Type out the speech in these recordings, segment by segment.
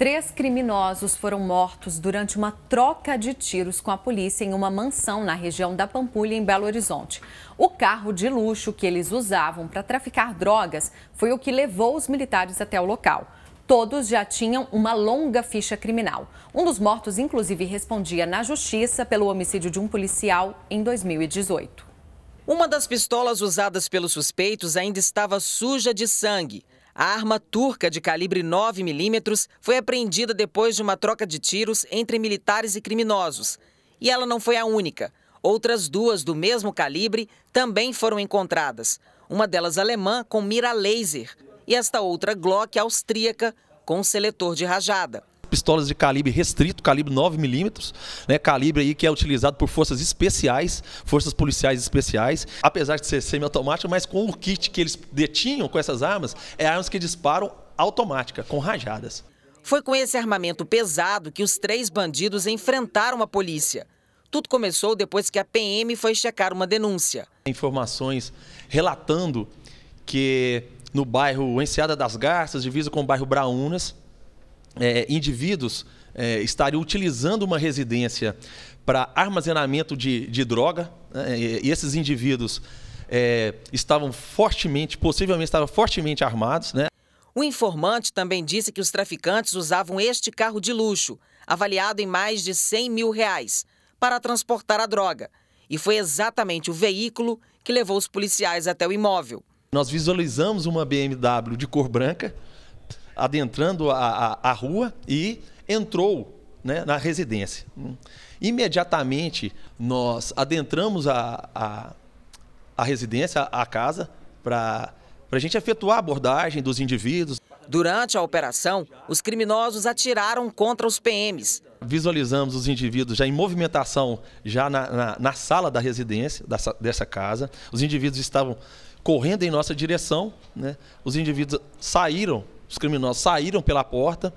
Três criminosos foram mortos durante uma troca de tiros com a polícia em uma mansão na região da Pampulha, em Belo Horizonte. O carro de luxo que eles usavam para traficar drogas foi o que levou os militares até o local. Todos já tinham uma longa ficha criminal. Um dos mortos, inclusive, respondia na justiça pelo homicídio de um policial em 2018. Uma das pistolas usadas pelos suspeitos ainda estava suja de sangue. A arma turca de calibre 9 milímetros foi apreendida depois de uma troca de tiros entre militares e criminosos. E ela não foi a única. Outras duas do mesmo calibre também foram encontradas. Uma delas alemã com mira laser e esta outra Glock austríaca com seletor de rajada pistolas de calibre restrito, calibre 9mm, né, calibre aí que é utilizado por forças especiais, forças policiais especiais, apesar de ser semiautomático, mas com o kit que eles detinham com essas armas, é armas que disparam automática, com rajadas. Foi com esse armamento pesado que os três bandidos enfrentaram a polícia. Tudo começou depois que a PM foi checar uma denúncia. Informações relatando que no bairro Enseada das Garças, divisa com o bairro Braunas, é, indivíduos é, estariam utilizando uma residência para armazenamento de, de droga. Né? E esses indivíduos é, estavam fortemente, possivelmente estavam fortemente armados. Né? O informante também disse que os traficantes usavam este carro de luxo, avaliado em mais de 100 mil reais, para transportar a droga. E foi exatamente o veículo que levou os policiais até o imóvel. Nós visualizamos uma BMW de cor branca, adentrando a, a, a rua e entrou né, na residência. Imediatamente nós adentramos a, a, a residência, a casa, para a gente efetuar a abordagem dos indivíduos. Durante a operação, os criminosos atiraram contra os PMs. Visualizamos os indivíduos já em movimentação, já na, na, na sala da residência, dessa, dessa casa. Os indivíduos estavam correndo em nossa direção, né? os indivíduos saíram os criminosos saíram pela porta.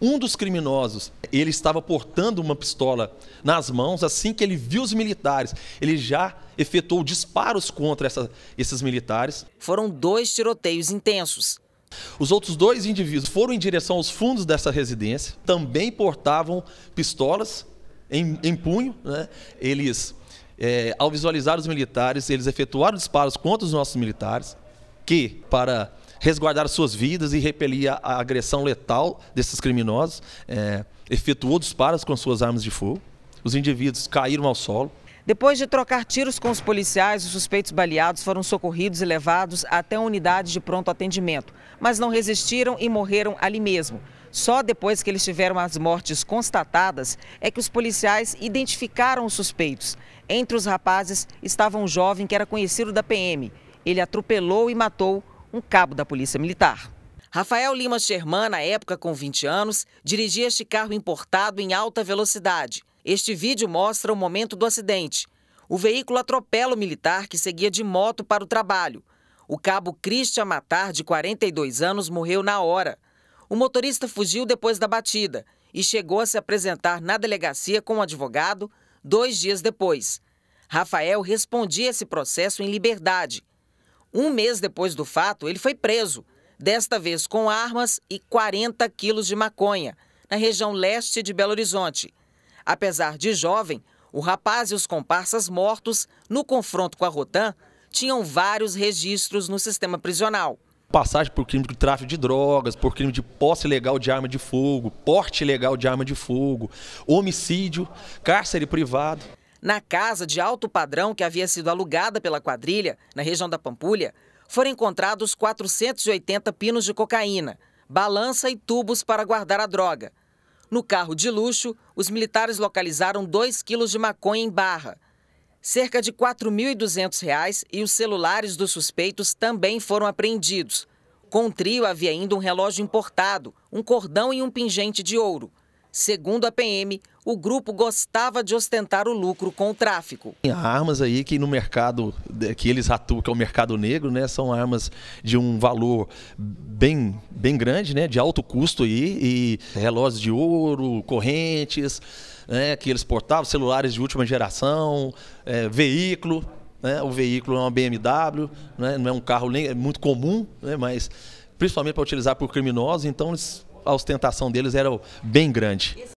Um dos criminosos, ele estava portando uma pistola nas mãos. Assim que ele viu os militares, ele já efetuou disparos contra essa, esses militares. Foram dois tiroteios intensos. Os outros dois indivíduos foram em direção aos fundos dessa residência, também portavam pistolas em, em punho. Né? Eles, é, ao visualizar os militares, eles efetuaram disparos contra os nossos militares, que, para resguardar suas vidas e repelir a, a agressão letal desses criminosos, é, efetuou disparos com suas armas de fogo. Os indivíduos caíram ao solo, depois de trocar tiros com os policiais, os suspeitos baleados foram socorridos e levados até a unidade de pronto atendimento, mas não resistiram e morreram ali mesmo. Só depois que eles tiveram as mortes constatadas é que os policiais identificaram os suspeitos. Entre os rapazes estava um jovem que era conhecido da PM. Ele atropelou e matou um cabo da Polícia Militar. Rafael Lima Sherman, na época com 20 anos, dirigia este carro importado em alta velocidade. Este vídeo mostra o momento do acidente. O veículo atropela o militar que seguia de moto para o trabalho. O cabo Christian Matar, de 42 anos, morreu na hora. O motorista fugiu depois da batida e chegou a se apresentar na delegacia com o um advogado dois dias depois. Rafael respondia esse processo em liberdade um mês depois do fato, ele foi preso, desta vez com armas e 40 quilos de maconha, na região leste de Belo Horizonte. Apesar de jovem, o rapaz e os comparsas mortos, no confronto com a Rotan, tinham vários registros no sistema prisional. Passagem por crime de tráfico de drogas, por crime de posse legal de arma de fogo, porte legal de arma de fogo, homicídio, cárcere privado na casa de alto padrão que havia sido alugada pela quadrilha, na região da Pampulha, foram encontrados 480 pinos de cocaína, balança e tubos para guardar a droga. No carro de luxo, os militares localizaram 2 quilos de maconha em barra. Cerca de R$ 4.200 e os celulares dos suspeitos também foram apreendidos. Com o trio havia ainda um relógio importado, um cordão e um pingente de ouro. Segundo a PM, o grupo gostava de ostentar o lucro com o tráfico. Tem armas aí que no mercado que eles atuam, que é o mercado negro, né, são armas de um valor bem, bem grande, né, de alto custo aí, e relógios de ouro, correntes, né, que eles portavam, celulares de última geração, é, veículo, né, o veículo é uma BMW, né, não é um carro nem, é muito comum, né, mas principalmente para utilizar por criminosos, então eles, a ostentação deles era bem grande.